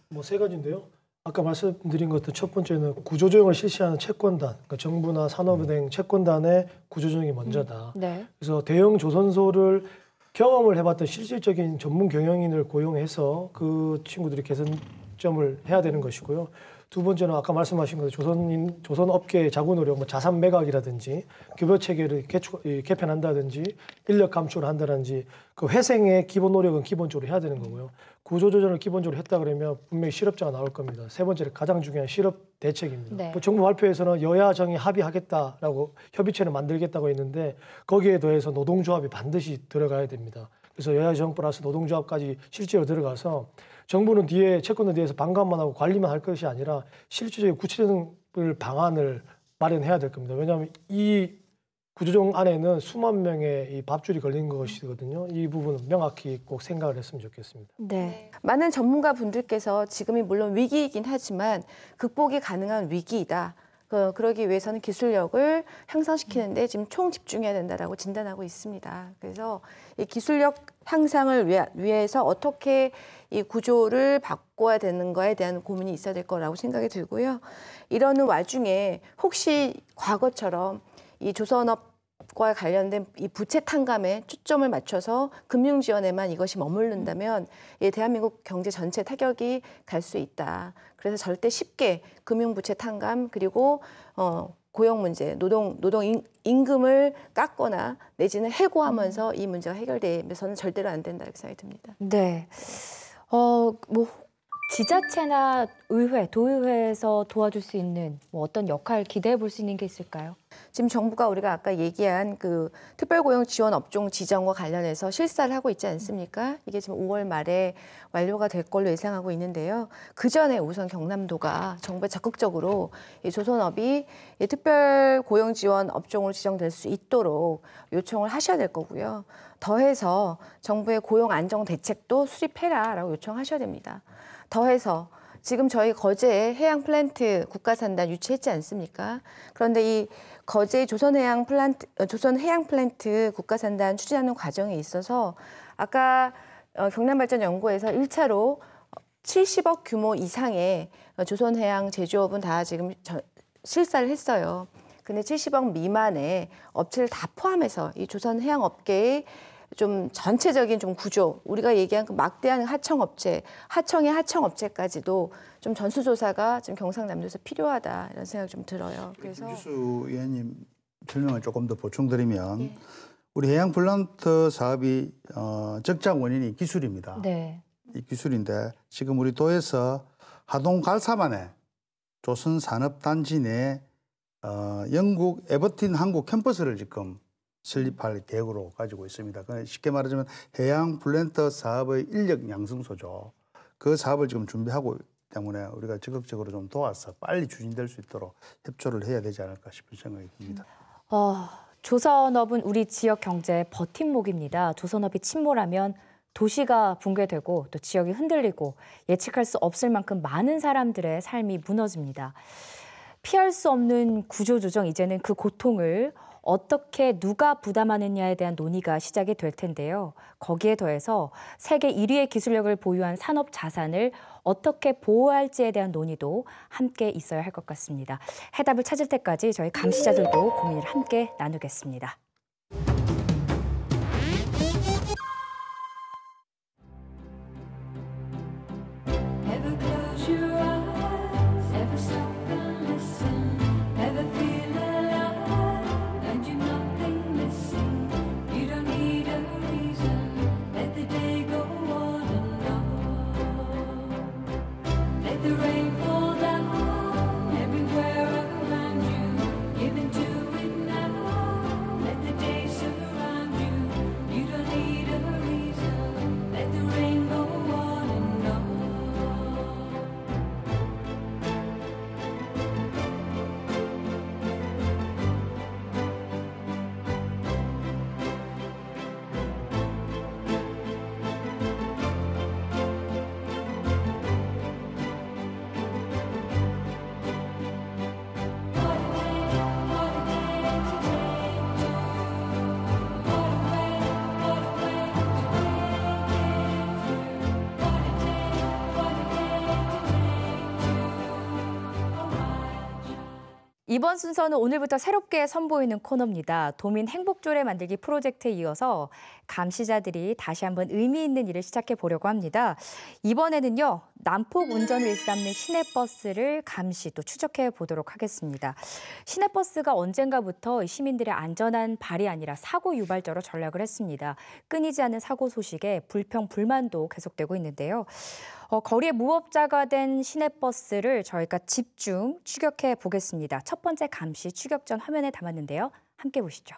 뭐세 가지인데요. 아까 말씀드린 것들 첫 번째는 구조조정을 실시하는 채권단, 그러니까 정부나 산업은행 음. 채권단의 구조조정이 먼저다. 음, 네. 그래서 대형 조선소를 경험을 해봤던 실질적인 전문 경영인을 고용해서 그 친구들이 개선점을 해야 되는 것이고요. 두 번째는 아까 말씀하신 것 조선인 조선 업계의 자구 노력, 뭐 자산 매각이라든지 급여 체계를 개축, 개편한다든지 인력 감축을 한다든지 그 회생의 기본 노력은 기본적으로 해야 되는 거고요. 구조조정을 기본적으로 했다 그러면 분명히 실업자가 나올 겁니다. 세 번째로 가장 중요한 실업 대책입니다. 네. 뭐 정부 발표에서는 여야 정이 합의하겠다라고 협의체를 만들겠다고 했는데 거기에 더해서 노동조합이 반드시 들어가야 됩니다. 그래서 여야 정 플러스 노동조합까지 실제로 들어가서 정부는 뒤에 채권에 대해서 반감만 하고 관리만 할 것이 아니라 실질적인 구체적인 방안을 마련해야 될 겁니다. 왜냐하면 이 구조정 안에는 수만 명의 이 밥줄이 걸린 것이거든요. 이 부분은 명확히 꼭 생각을 했으면 좋겠습니다. 네. 네. 많은 전문가 분들께서 지금이 물론 위기이긴 하지만 극복이 가능한 위기이다. 그, 그러기 위해서는 기술력을 향상시키는데 지금 총 집중해야 된다라고 진단하고 있습니다. 그래서 이 기술력 향상을 위하, 위해서 어떻게 이 구조를 바꿔야 되는 거에 대한 고민이 있어야 될 거라고 생각이 들고요. 이러는 와중에 혹시 과거처럼 이 조선업 과 관련된 이 부채 탕감에 초점을 맞춰서 금융 지원에만 이것이 머물른다면이 대한민국 경제 전체 타격이 갈 수 있다. 그래서 절대 쉽게 금융 부채 탕감 그리고 어 고용 문제, 노동 노동 임금을 깎거나 내지는 해고하면서 음. 이 문제가 해결되면서는 절대로 안 된다 이렇게 생각이 듭니다. 네. 어, 뭐 지자체나 의회, 도의회에서 도와줄 수 있는 뭐 어떤 역할 기대해 볼 수 있는 게 있을까요? 지금 정부가 우리가 아까 얘기한 그 특별고용 지원 업종 지정과 관련해서 실사를 하고 있지 않습니까? 이게 지금 5월 말에 완료가 될 걸로 예상하고 있는데요. 그 전에 우선 경남도가 정부에 적극적으로 이 조선업이 이 특별고용 지원 업종으로 지정될 수 있도록 요청을 하셔야 될 거고요. 더해서 정부의 고용 안정 대책도 수립해라라고 요청하셔야 됩니다. 더해서 지금 저희 거제에 해양 플랜트 국가산단 유치했지 않습니까? 그런데 이 거제 조선해양 어, 플랜트 조선해양 플랜트 국가산단 추진하는 과정에 있어서 아까 어, 경남발전연구에서 일차로 70억 규모 이상의 어, 조선해양 제조업은 다 지금 실사를 했어요. 근데 70억 미만의 업체를 다 포함해서 이 조선해양 업계의 좀 전체적인 좀 구조 우리가 얘기한 그 막대한 하청업체 하청의 하청업체까지도 좀 전수조사가 좀 경상남도에서 필요하다 이런 생각이 좀 들어요. 그래서 김수 위원님 설명을 조금 더 보충드리면 예. 우리 해양 플란트 사업이 어, 적작 원인이 기술입니다. 네. 이 기술인데 지금 우리 도에서 하동 갈사만에 조선 산업 단지 내 어, 영국 에버틴 한국 캠퍼스를 지금 설립할 계획으로 가지고 있습니다. 그 쉽게 말하자면 해양 플랜터 사업의 인력 양성소죠. 그 사업을 지금 준비하고 때문에 우리가 적극적으로 좀 도와서 빨리 추진될 수 있도록 협조를 해야 되지 않을까 싶은 생각이 듭니다. 어, 조선업은 우리 지역 경제의 버팀목입니다. 조선업이 침몰하면 도시가 붕괴되고 또 지역이 흔들리고 예측할 수 없을 만큼 많은 사람들의 삶이 무너집니다. 피할 수 없는 구조조정 이제는 그 고통을 어떻게 누가 부담하느냐에 대한 논의가 시작이 될 텐데요. 거기에 더해서 세계 1위의 기술력을 보유한 산업 자산을 어떻게 보호할지에 대한 논의도 함께 있어야 할 것 같습니다. 해답을 찾을 때까지 저희 감시자들도 고민을 함께 나누겠습니다. 이번 순서는 오늘부터 새롭게 선보이는 코너입니다. 도민 행복조례 만들기 프로젝트에 이어서 감시자들이 다시 한번 의미 있는 일을 시작해 보려고 합니다. 이번에는요, 난폭 운전을 일삼는 시내버스를 감시 또 추적해 보도록 하겠습니다. 시내버스가 언젠가부터 시민들의 안전한 발이 아니라 사고 유발자로 전락을 했습니다. 끊이지 않는 사고 소식에 불평, 불만도 계속되고 있는데요. 어, 거리의 무법자가 된 시내버스를 저희가 집중 추격해 보겠습니다. 첫 번째 감시 추격전 화면에 담았는데요. 함께 보시죠.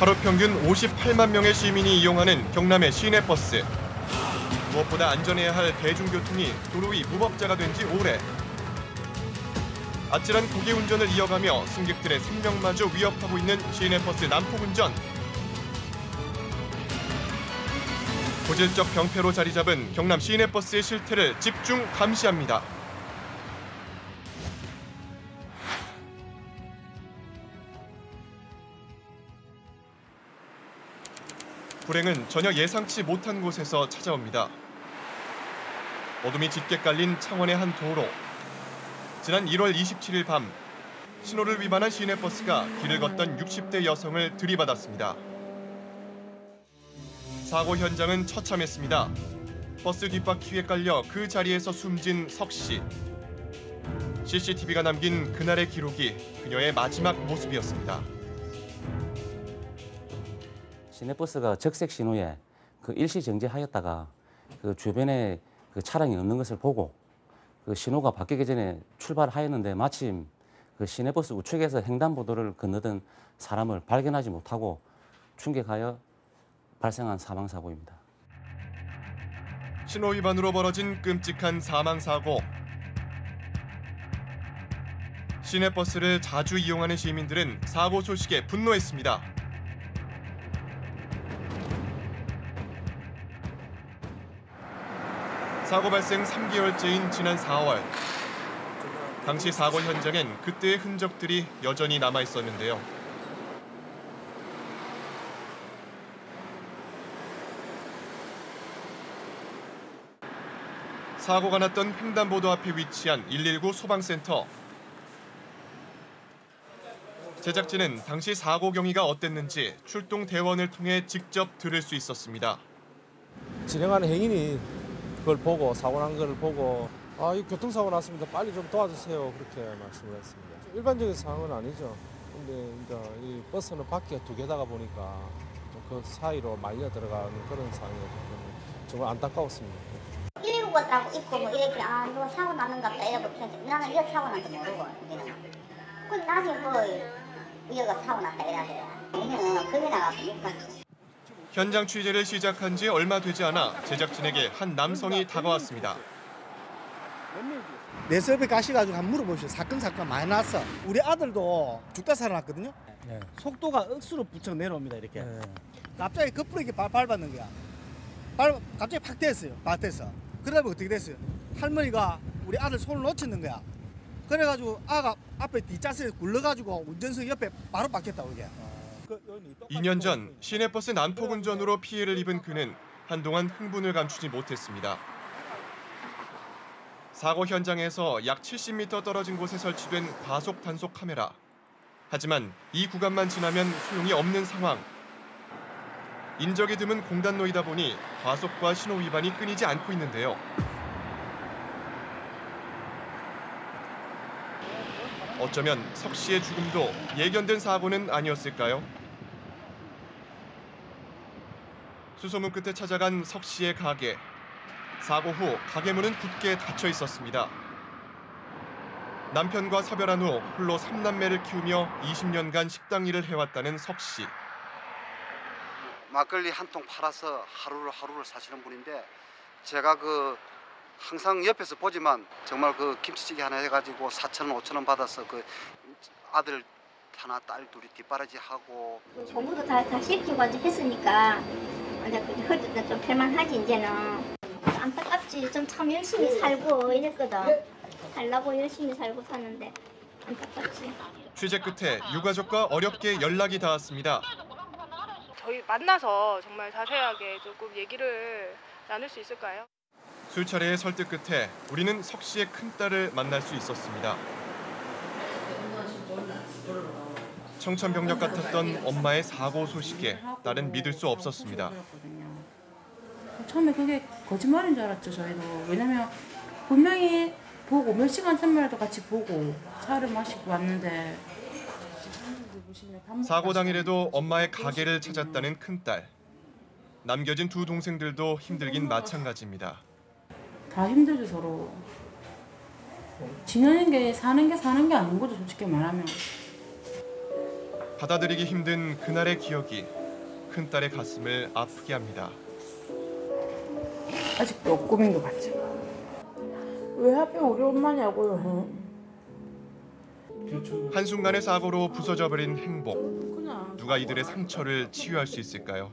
하루 평균 58만 명의 시민이 이용하는 경남의 시내버스. 무엇보다 안전해야 할 대중교통이 도로 위 무법자가 된 지 오래. 아찔한 고기 운전을 이어가며 승객들의 생명마저 위협하고 있는 시내버스 난폭 운전 고질적 병폐로 자리 잡은 경남 시내버스의 실태를 집중 감시합니다. 불행은 전혀 예상치 못한 곳에서 찾아옵니다. 어둠이 짙게 깔린 창원의 한 도로. 지난 1월 27일 밤 신호를 위반한 시내버스가 길을 걷던 60대 여성을 들이받았습니다. 사고 현장은 처참했습니다. 버스 뒷바퀴에 깔려 그 자리에서 숨진 석 씨. CCTV가 남긴 그날의 기록이 그녀의 마지막 모습이었습니다. 시내버스가 적색 신호에 그 일시 정지하였다가 그 주변에 그 차량이 없는 것을 보고 그 신호가 바뀌기 전에 출발하였는데 마침 그 시내버스 우측에서 횡단보도를 건너던 사람을 발견하지 못하고 충격하여 발생한 사망 사고입니다. 신호 위반으로 벌어진 끔찍한 사망 사고. 시내버스를 자주 이용하는 시민들은 사고 소식에 분노했습니다. 사고 발생 3개월째인 지난 4월. 당시 사고 현장엔 그때의 흔적들이 여전히 남아 있었는데요. 사고가 났던 횡단보도 앞에 위치한 119 소방센터. 제작진은 당시 사고 경위가 어땠는지 출동 대원을 통해 직접 들을 수 있었습니다. 진행하는 행인이 그걸 보고 사고 난걸 보고 아, 이 교통사고 났습니다. 빨리 좀 도와주세요. 그렇게 말씀을 했습니다. 일반적인 상황은 아니죠. 근데 버스는 바퀴두 개다가 보니까 그 사이로 말려 들어가는 그런 상황이었기 때문에 정말 안타까웠습니다. 이거 다고 입고 뭐 이랬길래 아 이거 사고 나는가 보다 이러고 생각 나는 이거 사고 난지 모르고 우 나중에 뭐이거 사고 났다 이러길래 현장 취재를 시작한 지 얼마 되지 않아 제작진에게 한 남성이 다가왔습니다. 내 섭외 가시가지고 한 물어보시오. 사건 사건 많이 났어. 우리 아들도 죽다 살아났거든요. 네. 속도가 억수로 부쩍 내려옵니다. 이렇게 네. 갑자기 거꾸로 게 밟, 았는 거야. 밟, 갑자기 팍 됐어요. 팍 됐어. 그러면 어떻게 됐어요? 할머니가 우리 아들 손을 놓쳤는 거야. 그래가지고 아가 앞에 뒷자리에 굴러가지고 운전석 옆에 바로 박혔다고 게 2년 전 시내버스 난폭 운전으로 피해를 입은 그는 한동안 흥분을 감추지 못했습니다. 사고 현장에서 약 70m 떨어진 곳에 설치된 과속 단속 카메라. 하지만 이 구간만 지나면 소용이 없는 상황. 인적이 드문 공단로이다 보니 과속과 신호 위반이 끊이지 않고 있는데요. 어쩌면 석 씨의 죽음도 예견된 사고는 아니었을까요? 수소문 끝에 찾아간 석 씨의 가게. 사고 후 가게 문은 굳게 닫혀 있었습니다. 남편과 사별한 후 홀로 3남매를 키우며 20년간 식당 일을 해왔다는 석 씨. 막걸리 한 통 팔아서 하루를 하루를 사시는 분인데 제가 그 항상 옆에서 보지만 정말 그 김치찌개 하나 해가지고 4천 원, 5천 원 받아서 그 아들 하나, 딸 둘이 뒷바라지 하고 전부도 다, 다 씻기고 했으니까 이제 허리도 좀 필만하지 이제는 안타깝지 좀 참 열심히 살고 이랬거든 살라고 열심히 살고 사는데 안타깝지 취재 끝에 유가족과 어렵게 연락이 닿았습니다 저희 만나서 정말 자세하게 조금 얘기를 나눌 수 있을까요? 수차례의 설득 끝에 우리는 석 씨의 큰 딸을 만날 수 있었습니다. 청천벽력 같았던 엄마의 사고 소식에 딸은 믿을 수 없었습니다. 처음에 그게 거짓말인 줄 알았죠 저희도 왜냐면 분명히 보고 몇 시간 전만 해도 같이 보고 차를 마시고 왔는데 사고 당일에도 엄마의 가게를 찾았다는 큰딸. 남겨진 두 동생들도 힘들긴 마찬가지입니다. 다 힘들죠 서로. 지내는 게 사는 게 사는 게 아닌 거죠 솔직히 말하면. 받아들이기 힘든 그날의 기억이 큰딸의 가슴을 아프게 합니다. 아직도 꿈인 것 같죠. 왜 하필 우리 엄마냐고요. 한순간의 사고로 부서져버린 행복. 누가 이들의 상처를 치유할 수 있을까요?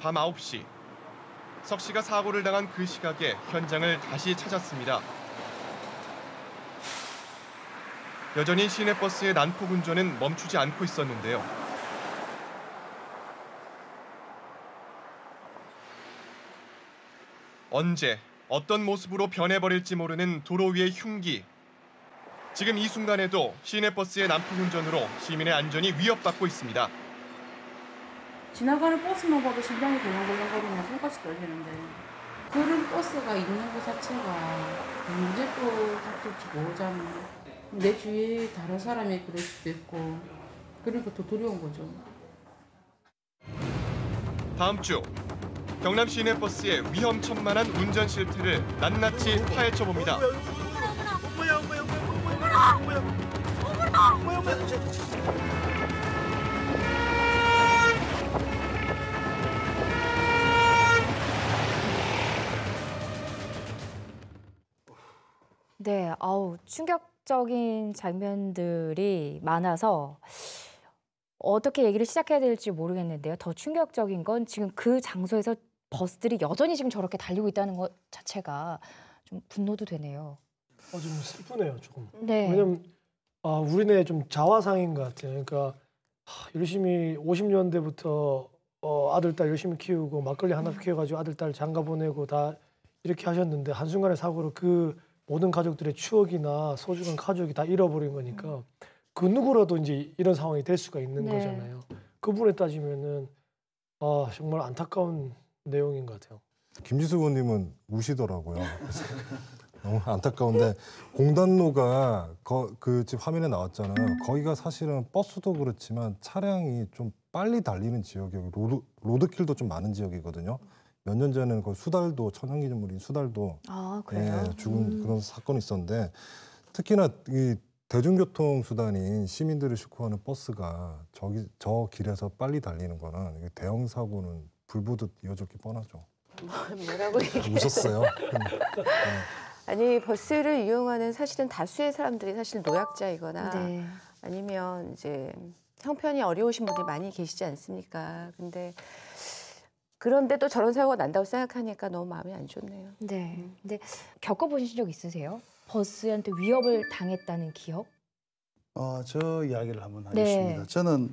밤 9시. 석 씨가 사고를 당한 그 시각에 현장을 다시 찾았습니다. 여전히 시내버스의 난폭 운전은 멈추지 않고 있었는데요. 언제 어떤 모습으로 변해버릴지 모르는 도로 위의 흉기. 지금 이 순간에도 시내버스의 난폭 운전으로 시민의 안전이 위협받고 있습니다. 지나가는 버스만 봐도 심장이 벌렁벌렁거리면 손까지 떨리는데 그런 버스가 있는 것 자체가 언제 또 닥칠지 모르잖아. 내 주위에 다른 사람이 그럴 수도 있고 그러니까 더 두려운 거죠. 다음 주 경남 시내 버스의 위험천만한 운전 실태를 낱낱이 파헤쳐 봅니다. 네, 아우 충격적인 장면들이 많아서 어떻게 얘기를 시작해야 될지 모르겠는데요. 더 충격적인 건 지금 그 장소에서 버스들이 여전히 지금 저렇게 달리고 있다는 것 자체가 좀 분노도 되네요. 어, 좀 슬프네요, 조금. 네. 왜냐면 아, 우리네 좀 자화상인 것 같아요. 그러니까 하, 열심히 50년대부터 어, 아들 딸 열심히 키우고 막걸리 하나 키워가지고 음. 아들 딸 장가 보내고 다 이렇게 하셨는데 한 순간의 사고로 그 모든 가족들의 추억이나 소중한 가족이 다 잃어버린 거니까 음. 그 누구라도 이제 이런 상황이 될 수가 있는 네. 거잖아요. 그분에 따지면은 아 정말 안타까운 내용인 것 같아요. 김지수 의원님은 우시더라고요. 너무 안타까운데 공단로가 그 지금 화면에 나왔잖아요. 거기가 사실은 버스도 그렇지만 차량이 좀 빨리 달리는 지역이고 로드, 로드킬도 좀 많은 지역이거든요. 몇 년 전에는 그 수달도 천연기념물인 수달도 아, 예, 죽은 음. 그런 사건이 있었는데 특히나 이 대중교통 수단인 시민들을 싣고 가는 버스가 저기 저 길에서 빨리 달리는 거는 대형 사고는 불보듯 이어졌기 뻔하죠. 뭐라고 얘기해? 웃었어요. 아니 버스를 이용하는 사실은 다수의 사람들이 사실 노약자이거나 네. 아니면 이제 형편이 어려우신 분들이 많이 계시지 않습니까? 근데 그런데 또 저런 사고가 난다고 생각하니까 너무 마음이 안 좋네요. 네. 음. 근데 겪어보신 적 있으세요? 버스한테 위협을 당했다는 기억? 어, 저 이야기를 한번 네. 하겠습니다. 네. 저는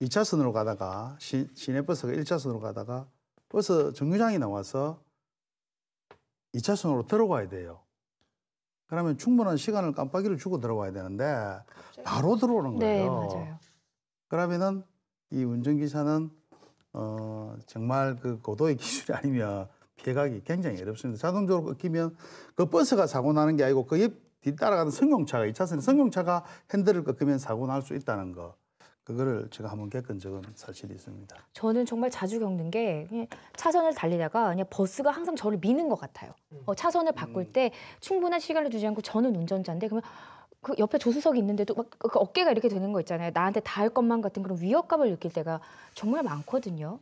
2차선으로 가다가 시, 시내버스가 1차선으로 가다가 버스 정류장이 나와서 2차선으로 들어가야 돼요. 그러면 충분한 시간을 깜빡이를 주고 들어와야 되는데 바로 들어오는 네, 거예요. 네, 그러면은 이 운전기사는 어, 정말 그 고도의 기술이 아니면 피해가기 굉장히 어렵습니다. 자동적으로 꺾이면 그 버스가 사고 나는 게 아니고 그 옆 뒤따라가는 승용차가 이차선에 승용차가 핸들을 꺾으면 사고 날 수 있다는 거. 그거를 제가 한번 겪은 적은 사실 있습니다. 저는 정말 자주 겪는 게 차선을 달리다가 그냥 버스가 항상 저를 미는 것 같아요. 어, 차선을 바꿀 음. 때 충분한 시간을 주지 않고 저는 운전자인데 그러면 그 옆에 조수석이 있는데도 막그 그 어깨가 이렇게 되는 거 있잖아요. 나한테 닿을 것만 같은 그런 위협감을 느낄 때가 정말 많거든요.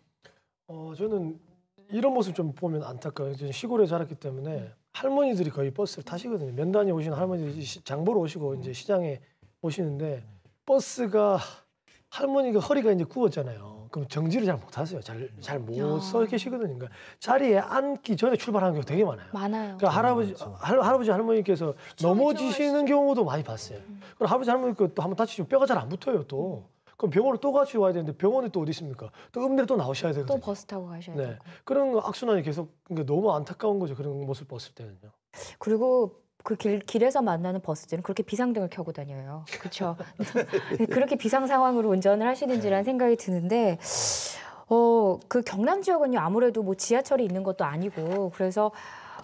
어, 저는 이런 모습 좀 보면 안타까워요. 시골에 자랐기 때문에 음. 할머니들이 거의 버스를 타시거든요. 면단이 오시는 할머니들이 장보러 오시고 이제 음. 시장에 오시는데 음. 버스가 할머니가 그 허리가 이제 구웠잖아요. 그럼 정지를 잘 못하세요. 잘 잘 못 서 계시거든요. 그러니까 자리에 앉기 전에 출발하는 경우 되게 많아요. 많아요. 그러니까 할아버지 그렇죠. 할, 할아버지 할머니께서 넘어지시는 경우도 많이 봤어요. 음. 그럼 할아버지 할머니 또 한번 다치시면 뼈가 잘 안 붙어요 또. 그럼 병원을 또 같이 와야 되는데 병원이 또 어디 있습니까? 또음대로또 나오셔야 되거든요. 또 버스 타고 가셔야 네. 되고. 그런 악순환이 계속 그러니까 너무 안타까운 거죠. 그런 모습 봤을 때는요. 그리고 그 길, 길에서 만나는 버스들은 그렇게 비상등을 켜고 다녀요. 그렇죠. 그렇게 비상 상황으로 운전을 하시는지라는 네. 생각이 드는데 어, 그 경남 지역은요 아무래도 뭐 지하철이 있는 것도 아니고 그래서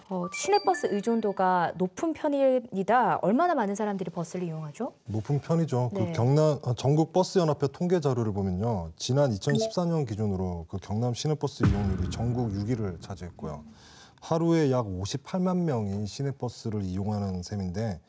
어, 시내버스 의존도가 높은 편입니다. 얼마나 많은 사람들이 버스를 이용하죠? 높은 편이죠. 그 네. 그 경남 어, 전국 버스 연합회 통계 자료를 보면요. 지난 2014년 기준으로 그 경남 시내버스 이용률이 전국 6위를 차지했고요. 하루에 약 58만 명이 시내버스를 이용하는 셈인데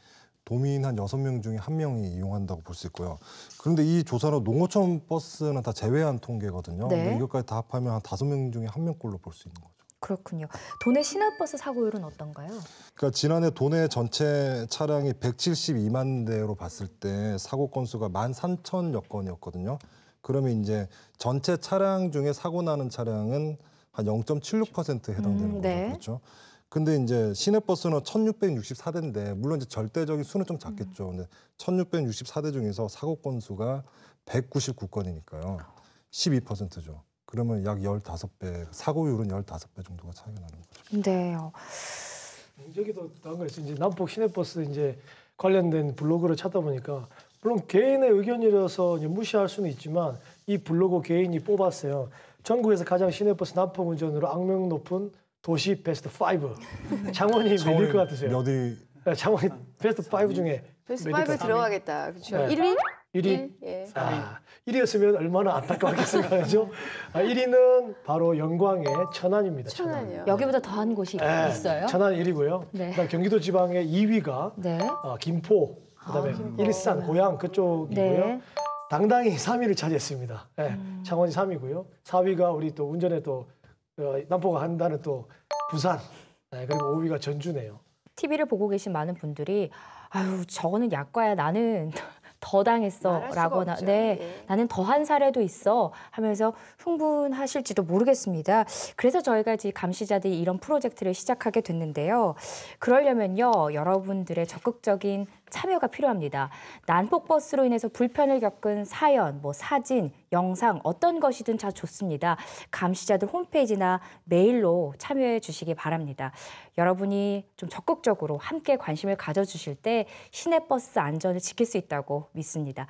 도민 한 여섯 명 중에 한명이 이용한다고 볼 수 있고요. 그런데 이 조사로 농어촌 버스는 다 제외한 통계거든요. 네. 근데 이것까지 다 합하면 한 다섯 명 중에 한명꼴로 볼 수 있는 거죠. 그렇군요. 도내 시내버스 사고율은 어떤가요? 그러니까 지난해 도내 전체 차량이 172만 대로 봤을 때 사고 건수가 13,000여 건이었거든요. 그러면 이제 전체 차량 중에 사고 나는 차량은 한0.76% 해당되는 음, 거죠. 네. 그렇죠. 근데 이제 시내버스는 1664대인데 물론 이제 절대적인 수는 좀 작겠죠. 음. 근데 1664대 중에서 사고 건수가 199건이니까요. 12%죠. 그러면 약 15배, 사고율은 15배 정도가 차이가 나는 거죠. 네. 저기도 나온 거 있어요. 이제 남북 시내버스 이제 관련된 블로그를 찾다보니까 물론 개인의 의견이라서 무시할 수는 있지만 이 블로그 개인이 뽑았어요. 전국에서 가장 시내버스 납품 운전으로 악명 높은 도시 베스트 5. 장원이 밀일것 같으세요? 몇 위? 네, 장원이 베스트 5 중에 베스트 5 들어가겠다. 그렇죠. 네. 1위? 1위? 예. 아, 1위였으면 얼마나 안타까웠겠습니까? 그죠? 아, 1위는 바로 영광의 천안입니다. 천안이요. 네. 여기보다 더한 곳이 네, 있어요? 천안 1위고요. 네. 그다음 경기도 지방의 2위가 네. 어, 김포, 그다음에 아, 김포. 일산, 고향 그쪽이고요. 네. 당당히 3위를 차지했습니다. 예, 음. 창원이 3위고요. 4위가 우리 또 운전에 또 어, 남포가 한다는 또 부산 예, 그리고 5위가 전주네요. TV를 보고 계신 많은 분들이 아유 저거는 약과야 나는 더당했어라고나 네, 네 나는 더한 사례도 있어 하면서 흥분하실지도 모르겠습니다. 그래서 저희가 지금 감시자들이 이런 프로젝트를 시작하게 됐는데요. 그러려면요 여러분들의 적극적인 참여가 필요합니다. 난폭버스로 인해서 불편을 겪은 사연, 뭐 사진, 영상 어떤 것이든 다 좋습니다. 감시자들 홈페이지나 메일로 참여해 주시기 바랍니다. 여러분이 좀 적극적으로 함께 관심을 가져주실 때 시내버스 안전을 지킬 수 있다고 믿습니다.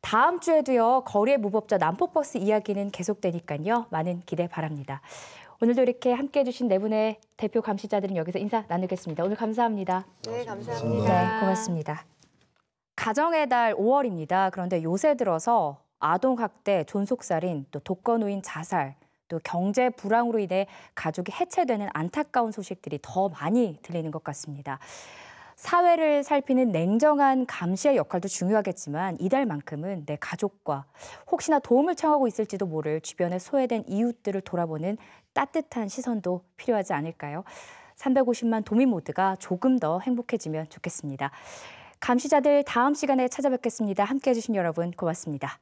다음 주에도요 거리의 무법자 난폭버스 이야기는 계속되니까요 많은 기대 바랍니다. 오늘도 이렇게 함께해 주신 네 분의 대표 감시자들은 여기서 인사 나누겠습니다. 오늘 감사합니다. 네, 네 감사합니다. 네, 고맙습니다. 가정의 달 5월입니다. 그런데 요새 들어서 아동학대, 존속살인, 또 독거노인 자살, 또 경제 불황으로 인해 가족이 해체되는 안타까운 소식들이 더 많이 들리는 것 같습니다. 사회를 살피는 냉정한 감시의 역할도 중요하겠지만 이달만큼은 내 가족과 혹시나 도움을 청하고 있을지도 모를 주변의 소외된 이웃들을 돌아보는 따뜻한 시선도 필요하지 않을까요? 350만 도민 모두가 조금 더 행복해지면 좋겠습니다. 감시자들 다음 시간에 찾아뵙겠습니다. 함께 해주신 여러분 고맙습니다.